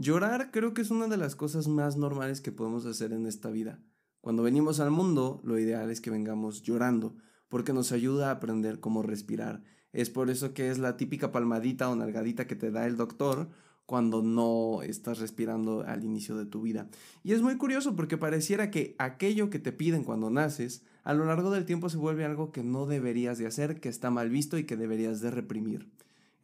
Llorar creo que es una de las cosas más normales que podemos hacer en esta vida. Cuando venimos al mundo, lo ideal es que vengamos llorando, porque nos ayuda a aprender cómo respirar. Es por eso que es la típica palmadita o nalgadita que te da el doctor cuando no estás respirando al inicio de tu vida. Y es muy curioso porque pareciera que aquello que te piden cuando naces, a lo largo del tiempo se vuelve algo que no deberías de hacer, que está mal visto y que deberías de reprimir.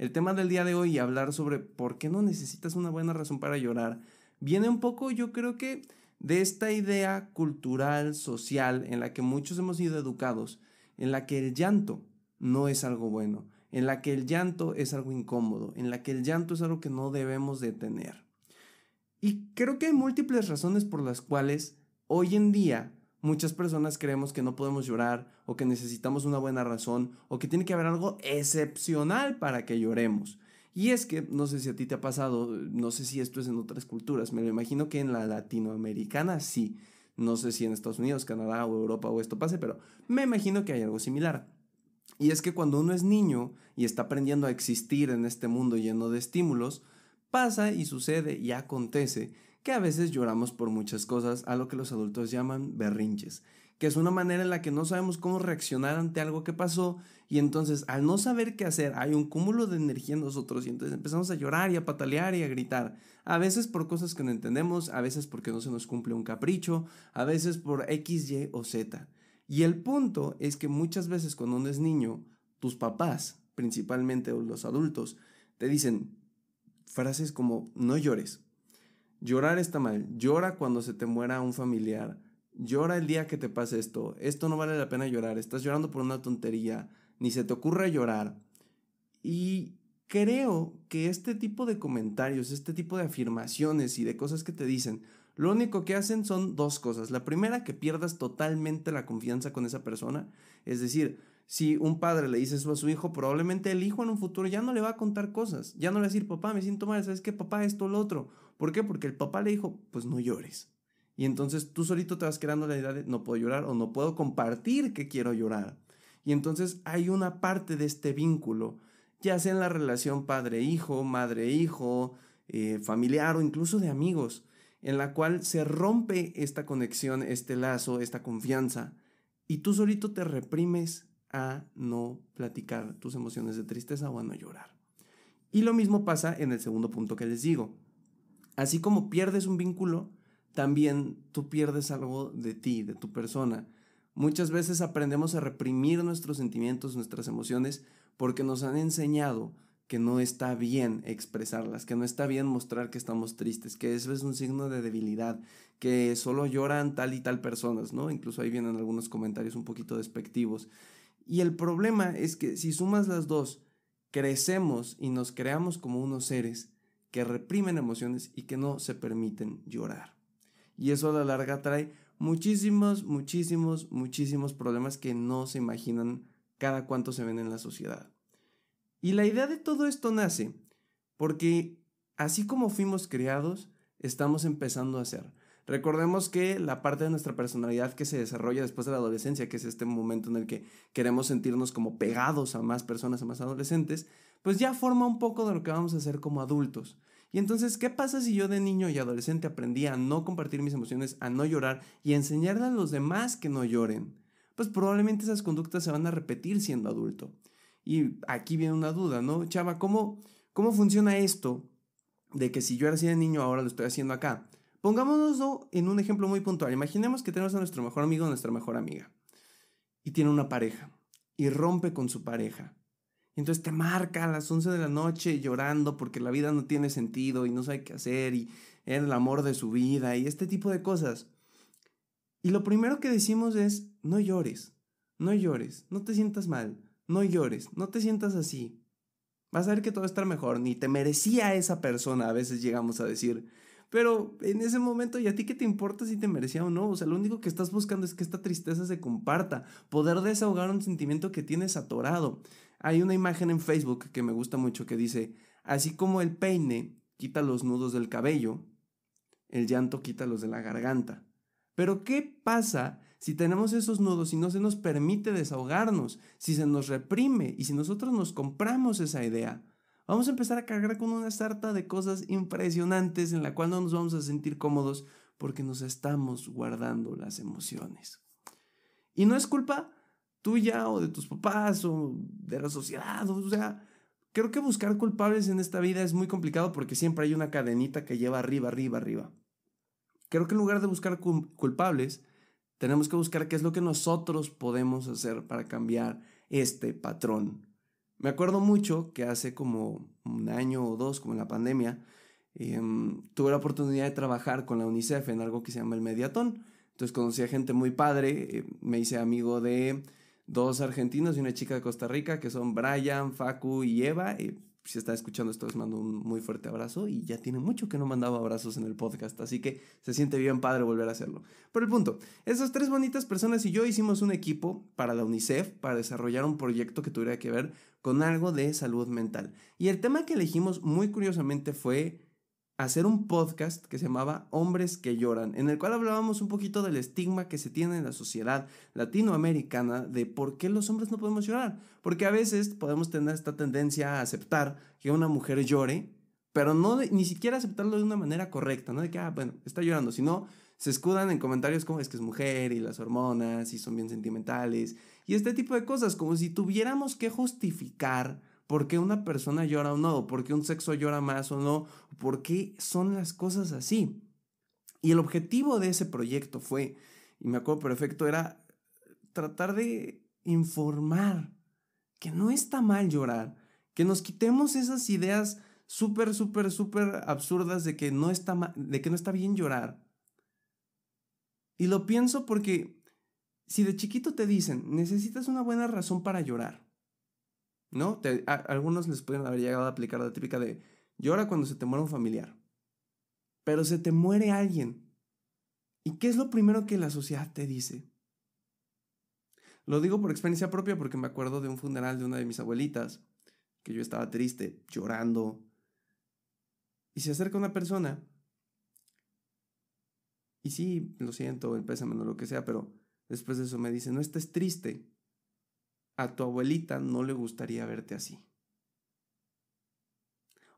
El tema del día de hoy y hablar sobre por qué no necesitas una buena razón para llorar viene un poco, yo creo que, de esta idea cultural, social, en la que muchos hemos sido educados, en la que el llanto no es algo bueno, en la que el llanto es algo incómodo, en la que el llanto es algo que no debemos de tener. Y creo que hay múltiples razones por las cuales hoy en día Muchas personas creemos que no podemos llorar o que necesitamos una buena razón o que tiene que haber algo excepcional para que lloremos. Y es que, no sé si a ti te ha pasado, no sé si esto es en otras culturas, me lo imagino que en la latinoamericana sí. No sé si en Estados Unidos, Canadá o Europa o esto pase, pero me imagino que hay algo similar. Y es que cuando uno es niño y está aprendiendo a existir en este mundo lleno de estímulos, pasa y sucede y acontece que a veces lloramos por muchas cosas, a lo que los adultos llaman berrinches, que es una manera en la que no sabemos cómo reaccionar ante algo que pasó y entonces al no saber qué hacer hay un cúmulo de energía en nosotros y entonces empezamos a llorar y a patalear y a gritar, a veces por cosas que no entendemos, a veces porque no se nos cumple un capricho, a veces por X, Y o Z. Y el punto es que muchas veces cuando uno es niño, tus papás, principalmente los adultos, te dicen frases como no llores, Llorar está mal. Llora cuando se te muera un familiar. Llora el día que te pase esto. Esto no vale la pena llorar. Estás llorando por una tontería. Ni se te ocurra llorar. Y creo que este tipo de comentarios, este tipo de afirmaciones y de cosas que te dicen, lo único que hacen son dos cosas. La primera, que pierdas totalmente la confianza con esa persona. Es decir, si un padre le dice eso a su hijo, probablemente el hijo en un futuro ya no le va a contar cosas. Ya no le va a decir, papá, me siento mal, ¿sabes qué? Papá, esto, lo otro. ¿Por qué? Porque el papá le dijo, pues no llores. Y entonces tú solito te vas creando la idea de no puedo llorar o no puedo compartir que quiero llorar. Y entonces hay una parte de este vínculo, ya sea en la relación padre-hijo, madre-hijo, eh, familiar o incluso de amigos, en la cual se rompe esta conexión, este lazo, esta confianza. Y tú solito te reprimes a no platicar tus emociones de tristeza o a no llorar. Y lo mismo pasa en el segundo punto que les digo así como pierdes un vínculo, también tú pierdes algo de ti, de tu persona. Muchas veces aprendemos a reprimir nuestros sentimientos, nuestras emociones, porque nos han enseñado que no está bien expresarlas, que no está bien mostrar que estamos tristes, que eso es un signo de debilidad, que solo lloran tal y tal personas, ¿no? Incluso ahí vienen algunos comentarios un poquito despectivos. Y el problema es que si sumas las dos, crecemos y nos creamos como unos seres que reprimen emociones y que no se permiten llorar. Y eso a la larga trae muchísimos, muchísimos, muchísimos problemas que no se imaginan cada cuánto se ven en la sociedad. Y la idea de todo esto nace porque así como fuimos criados, estamos empezando a ser. Recordemos que la parte de nuestra personalidad que se desarrolla después de la adolescencia, que es este momento en el que queremos sentirnos como pegados a más personas, a más adolescentes, pues ya forma un poco de lo que vamos a hacer como adultos. Y entonces, ¿qué pasa si yo de niño y adolescente aprendí a no compartir mis emociones, a no llorar y a enseñarle a los demás que no lloren? Pues probablemente esas conductas se van a repetir siendo adulto. Y aquí viene una duda, ¿no? Chava, ¿cómo, cómo funciona esto de que si yo era así de niño, ahora lo estoy haciendo acá? Pongámonos en un ejemplo muy puntual. Imaginemos que tenemos a nuestro mejor amigo o nuestra mejor amiga. Y tiene una pareja. Y rompe con su pareja. Y entonces te marca a las 11 de la noche llorando porque la vida no tiene sentido y no sabe qué hacer y el amor de su vida y este tipo de cosas. Y lo primero que decimos es, no llores, no llores, no te sientas mal, no llores, no te sientas así. Vas a ver que todo va a estar mejor, ni te merecía esa persona, a veces llegamos a decir. Pero en ese momento, ¿y a ti qué te importa si te merecía o no? O sea, lo único que estás buscando es que esta tristeza se comparta, poder desahogar un sentimiento que tienes atorado. Hay una imagen en Facebook que me gusta mucho que dice, así como el peine quita los nudos del cabello, el llanto quita los de la garganta. Pero ¿qué pasa si tenemos esos nudos y no se nos permite desahogarnos, si se nos reprime y si nosotros nos compramos esa idea? Vamos a empezar a cargar con una sarta de cosas impresionantes en la cual no nos vamos a sentir cómodos porque nos estamos guardando las emociones. Y no es culpa tuya o de tus papás o de la sociedad. O sea, creo que buscar culpables en esta vida es muy complicado porque siempre hay una cadenita que lleva arriba, arriba, arriba. Creo que en lugar de buscar culpables, tenemos que buscar qué es lo que nosotros podemos hacer para cambiar este patrón. Me acuerdo mucho que hace como un año o dos, como en la pandemia, em, tuve la oportunidad de trabajar con la UNICEF en algo que se llama el Mediatón. Entonces conocí a gente muy padre, eh, me hice amigo de dos argentinos y una chica de Costa Rica, que son Brian, Facu y Eva. Y eh, si está escuchando esto, les mando un muy fuerte abrazo. Y ya tiene mucho que no mandaba abrazos en el podcast, así que se siente bien padre volver a hacerlo. Pero el punto, esas tres bonitas personas y yo hicimos un equipo para la UNICEF para desarrollar un proyecto que tuviera que ver con algo de salud mental. Y el tema que elegimos muy curiosamente fue hacer un podcast que se llamaba Hombres que lloran, en el cual hablábamos un poquito del estigma que se tiene en la sociedad latinoamericana de por qué los hombres no podemos llorar, porque a veces podemos tener esta tendencia a aceptar que una mujer llore, pero no ni siquiera aceptarlo de una manera correcta, no de que ah, bueno, está llorando, sino se escudan en comentarios como es que es mujer y las hormonas y son bien sentimentales y este tipo de cosas, como si tuviéramos que justificar por qué una persona llora o no, por qué un sexo llora más o no, por qué son las cosas así. Y el objetivo de ese proyecto fue, y me acuerdo perfecto, era tratar de informar que no está mal llorar, que nos quitemos esas ideas súper, súper, súper absurdas de que, no está de que no está bien llorar. Y lo pienso porque si de chiquito te dicen, necesitas una buena razón para llorar, ¿no? algunos les pueden haber llegado a aplicar la típica de llora cuando se te muere un familiar. Pero se te muere alguien. ¿Y qué es lo primero que la sociedad te dice? Lo digo por experiencia propia porque me acuerdo de un funeral de una de mis abuelitas, que yo estaba triste, llorando. Y se acerca una persona. Y sí, lo siento, el pésame o lo que sea, pero después de eso me dice, no estés triste, a tu abuelita no le gustaría verte así.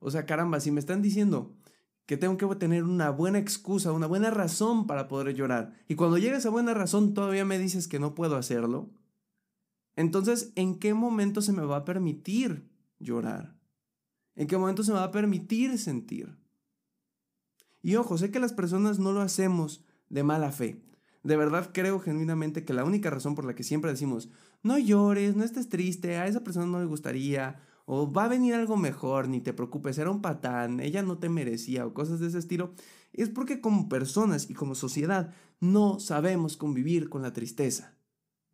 O sea, caramba, si me están diciendo que tengo que tener una buena excusa, una buena razón para poder llorar, y cuando llegue esa buena razón todavía me dices que no puedo hacerlo, entonces, ¿en qué momento se me va a permitir llorar? ¿En qué momento se me va a permitir sentir? Y ojo, sé que las personas no lo hacemos de mala fe. De verdad creo genuinamente que la única razón por la que siempre decimos, no llores, no estés triste, a esa persona no le gustaría, o va a venir algo mejor, ni te preocupes, era un patán, ella no te merecía, o cosas de ese estilo, es porque como personas y como sociedad no sabemos convivir con la tristeza.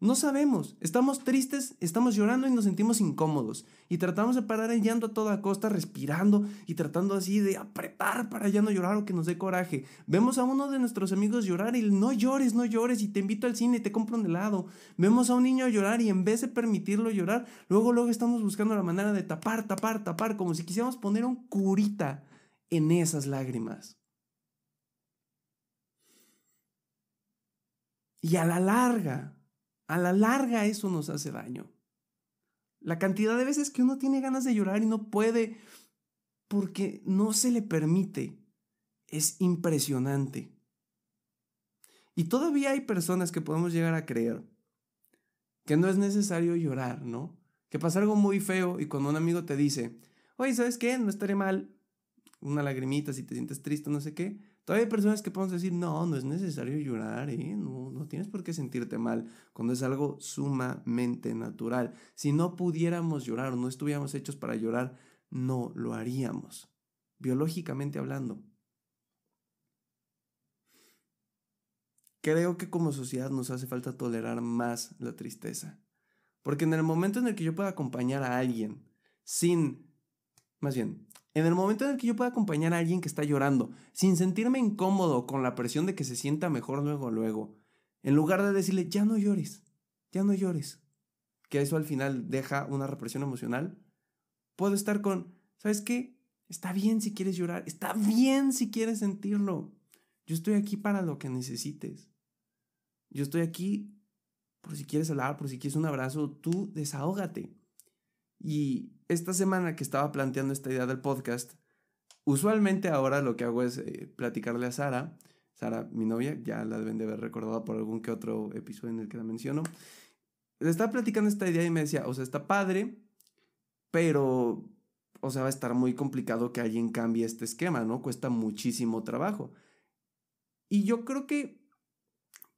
No sabemos, estamos tristes, estamos llorando y nos sentimos incómodos. Y tratamos de parar en llanto a toda costa, respirando y tratando así de apretar para ya no llorar o que nos dé coraje. Vemos a uno de nuestros amigos llorar y no llores, no llores y te invito al cine y te compro un helado. Vemos a un niño llorar y en vez de permitirlo llorar, luego luego estamos buscando la manera de tapar, tapar, tapar, como si quisiéramos poner un curita en esas lágrimas. Y a la larga, a la larga eso nos hace daño. La cantidad de veces que uno tiene ganas de llorar y no puede porque no se le permite es impresionante. Y todavía hay personas que podemos llegar a creer que no es necesario llorar, ¿no? Que pasa algo muy feo y cuando un amigo te dice, oye, ¿sabes qué? No estaré mal, una lagrimita si te sientes triste, no sé qué, Todavía hay personas que podemos decir, no, no es necesario llorar, ¿eh? no, no tienes por qué sentirte mal, cuando es algo sumamente natural. Si no pudiéramos llorar o no estuviéramos hechos para llorar, no lo haríamos, biológicamente hablando. Creo que como sociedad nos hace falta tolerar más la tristeza. Porque en el momento en el que yo pueda acompañar a alguien sin, más bien, en el momento en el que yo pueda acompañar a alguien que está llorando, sin sentirme incómodo con la presión de que se sienta mejor luego, luego, en lugar de decirle, ya no llores, ya no llores, que eso al final deja una represión emocional, puedo estar con, ¿sabes qué? Está bien si quieres llorar, está bien si quieres sentirlo. Yo estoy aquí para lo que necesites. Yo estoy aquí por si quieres hablar, por si quieres un abrazo, tú desahógate. Y esta semana que estaba planteando esta idea del podcast, usualmente ahora lo que hago es eh, platicarle a Sara, Sara, mi novia, ya la deben de haber recordado por algún que otro episodio en el que la menciono, le estaba platicando esta idea y me decía, o sea, está padre, pero, o sea, va a estar muy complicado que alguien cambie este esquema, ¿no? Cuesta muchísimo trabajo. Y yo creo que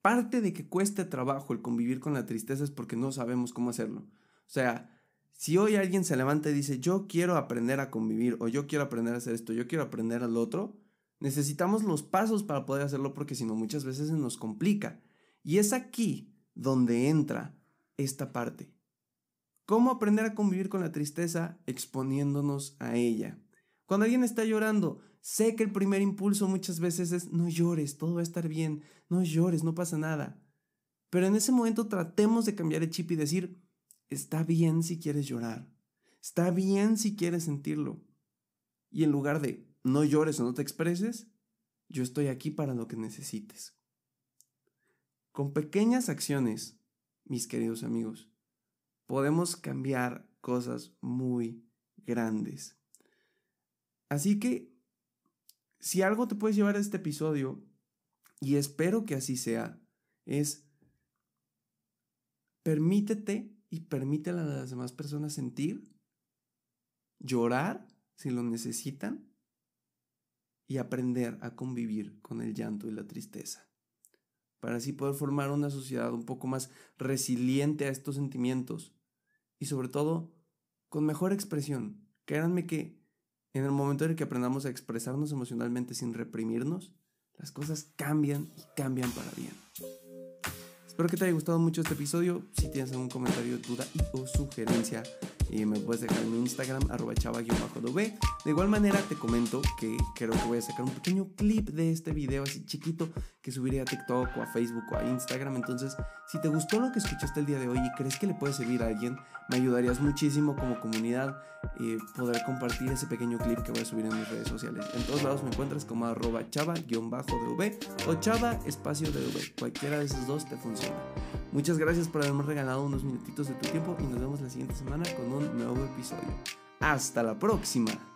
parte de que cueste trabajo el convivir con la tristeza es porque no sabemos cómo hacerlo. O sea, si hoy alguien se levanta y dice, yo quiero aprender a convivir, o yo quiero aprender a hacer esto, yo quiero aprender al otro, necesitamos los pasos para poder hacerlo porque si no muchas veces nos complica. Y es aquí donde entra esta parte. ¿Cómo aprender a convivir con la tristeza exponiéndonos a ella? Cuando alguien está llorando, sé que el primer impulso muchas veces es no llores, todo va a estar bien, no llores, no pasa nada. Pero en ese momento tratemos de cambiar el chip y decir, está bien si quieres llorar, está bien si quieres sentirlo. Y en lugar de no llores o no te expreses, yo estoy aquí para lo que necesites. Con pequeñas acciones, mis queridos amigos, podemos cambiar cosas muy grandes. Así que, si algo te puedes llevar a este episodio, y espero que así sea, es permítete y a las demás personas sentir, llorar si lo necesitan y aprender a convivir con el llanto y la tristeza, para así poder formar una sociedad un poco más resiliente a estos sentimientos y sobre todo con mejor expresión. Créanme que en el momento en el que aprendamos a expresarnos emocionalmente sin reprimirnos, las cosas cambian y cambian para bien. Espero que te haya gustado mucho este episodio. Si tienes algún comentario, duda o sugerencia, y me puedes dejar en mi Instagram, arroba chava De igual manera te comento que creo que voy a sacar un pequeño clip de este video así chiquito que subiré a TikTok o a Facebook o a Instagram. Entonces, si te gustó lo que escuchaste el día de hoy y crees que le puede servir a alguien, me ayudarías muchísimo como comunidad y eh, poder compartir ese pequeño clip que voy a subir en mis redes sociales. En todos lados me encuentras como arroba chava dv o chava espacio dv. Cualquiera de esos dos te funciona. Muchas gracias por haberme regalado unos minutitos de tu tiempo y nos vemos la siguiente semana con un nuevo episodio. Hasta la próxima.